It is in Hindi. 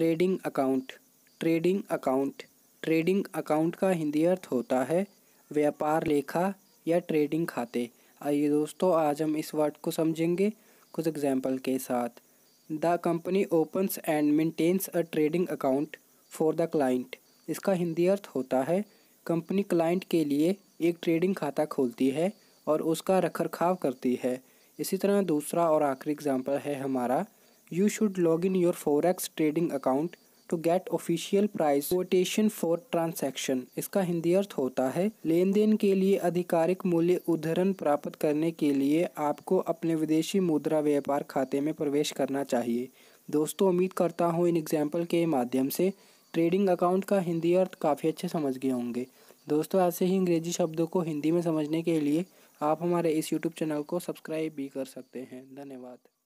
trading account trading account trading account का हिंदी अर्थ होता है व्यापार लेखा या ट्रेडिंग खाते आइए दोस्तों आज हम इस वर्ड को समझेंगे कुछ एग्जाम्पल के साथ the company opens and maintains a trading account for the client इसका हिंदी अर्थ होता है कंपनी क्लाइंट के लिए एक ट्रेडिंग खाता खोलती है और उसका रखरखाव करती है इसी तरह दूसरा और आखिरी एग्जाम्पल है हमारा You should log in your forex trading account to get official price quotation for transaction इसका हिंदी अर्थ होता है लेन देन के लिए आधिकारिक मूल्य उद्धरण प्राप्त करने के लिए आपको अपने विदेशी मुद्रा व्यापार खाते में प्रवेश करना चाहिए दोस्तों उम्मीद करता हूँ इन एग्जाम्पल के माध्यम से ट्रेडिंग अकाउंट का हिंदी अर्थ काफ़ी अच्छे समझ गए होंगे दोस्तों ऐसे ही अंग्रेजी शब्दों को हिंदी में समझने के लिए आप हमारे इस यूट्यूब चैनल को सब्सक्राइब भी कर सकते हैं धन्यवाद